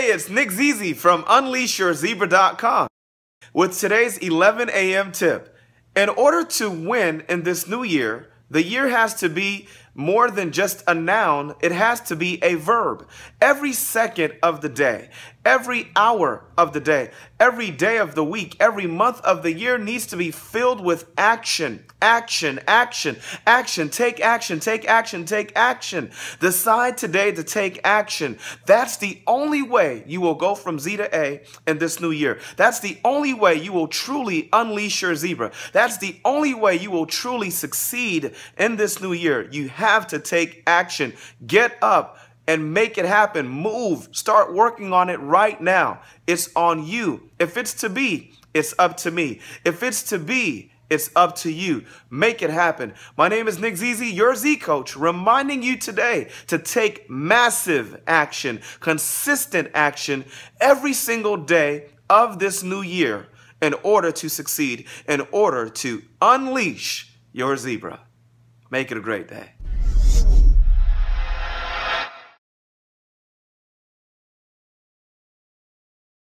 Hey, it's Nick Zizi from UnleashYourZebra.com with today's 11 a.m. tip. In order to win in this new year, the year has to be more than just a noun, it has to be a verb. Every second of the day, every hour of the day, every day of the week, every month of the year needs to be filled with action, action, action, action. Take action, take action, take action. Decide today to take action. That's the only way you will go from Z to A in this new year. That's the only way you will truly unleash your zebra. That's the only way you will truly succeed in this new year. You have to take action. Get up and make it happen. Move. Start working on it right now. It's on you. If it's to be, it's up to me. If it's to be, it's up to you. Make it happen. My name is Nick Zizi, your Z coach, reminding you today to take massive action, consistent action every single day of this new year in order to succeed, in order to unleash your zebra. Make it a great day.